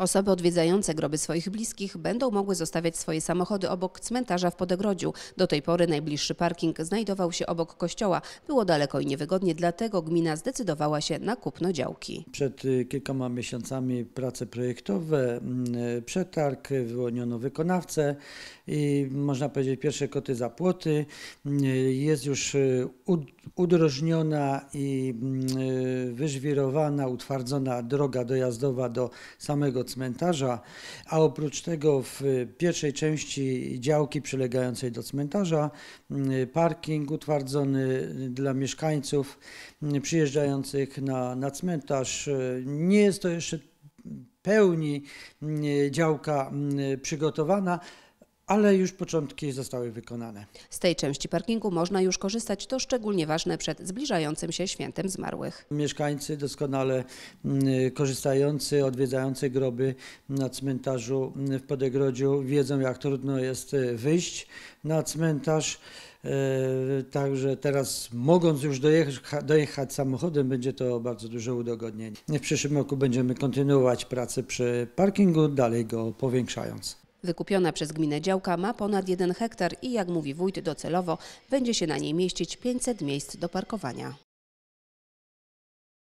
Osoby odwiedzające groby swoich bliskich będą mogły zostawiać swoje samochody obok cmentarza w Podegrodziu. Do tej pory najbliższy parking znajdował się obok kościoła. Było daleko i niewygodnie, dlatego gmina zdecydowała się na kupno działki. Przed y, kilkoma miesiącami prace projektowe, mm, y, przetarg, y, wyłoniono wykonawcę i można powiedzieć pierwsze koty za płoty. Jest już udrożniona i mm, wyżwirowana, utwardzona droga dojazdowa do samego cmentarza, a oprócz tego w pierwszej części działki przylegającej do cmentarza mm, parking utwardzony dla mieszkańców mm, przyjeżdżających na, na cmentarz. Nie jest to jeszcze pełni mm, działka przygotowana, ale już początki zostały wykonane. Z tej części parkingu można już korzystać, to szczególnie ważne przed zbliżającym się świętem zmarłych. Mieszkańcy doskonale mm, korzystający, odwiedzający groby na cmentarzu w Podegrodziu wiedzą, jak trudno jest e, wyjść na cmentarz. E, także teraz mogąc już dojechać, dojechać, samochodem będzie to bardzo duże udogodnienie. W przyszłym roku będziemy kontynuować pracę przy parkingu, dalej go powiększając. Wykupiona przez gminę działka ma ponad 1 hektar i jak mówi wójt docelowo będzie się na niej mieścić 500 miejsc do parkowania.